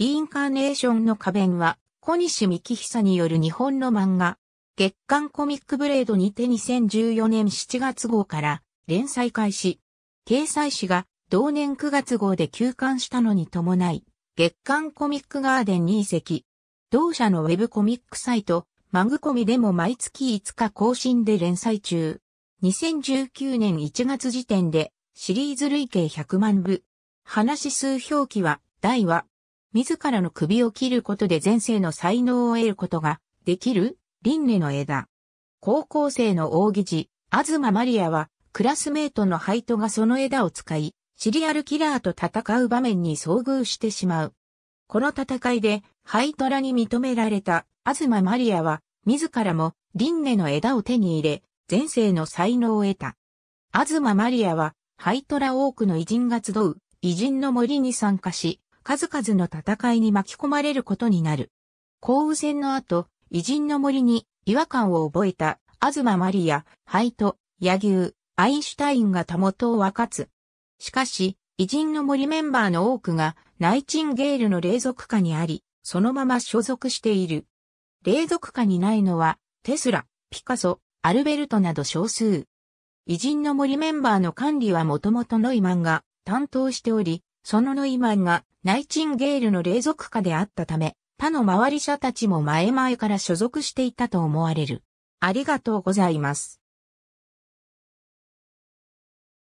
リインカーネーションの花弁は、小西幹久による日本の漫画、月刊コミックブレードにて2014年7月号から連載開始。掲載誌が同年9月号で休刊したのに伴い、月刊コミックガーデンに移籍。同社のウェブコミックサイト、マグコミでも毎月5日更新で連載中。2019年1月時点でシリーズ累計100万部。話数表記は、大は自らの首を切ることで前世の才能を得ることができる輪廻の枝。高校生の大義寺、ズマリアは、クラスメートのハイトがその枝を使い、シリアルキラーと戦う場面に遭遇してしまう。この戦いで、ハイトラに認められた、ズマリアは、自らも、輪廻の枝を手に入れ、前世の才能を得た。マ・マリアは、ハイトラ多くの偉人が集う、偉人の森に参加し、数々の戦いに巻き込まれることになる。降雨戦の後、偉人の森に違和感を覚えた、東マリア、ハイト、柳生、アインシュタインがたもとを分かつ。しかし、偉人の森メンバーの多くが、ナイチンゲールの霊属下にあり、そのまま所属している。霊属下にないのは、テスラ、ピカソ、アルベルトなど少数。偉人の森メンバーの管理はもともとノイマンが担当しており、そのノイマンがナイチンゲールの霊属下であったため、他の周り者たちも前々から所属していたと思われる。ありがとうございます。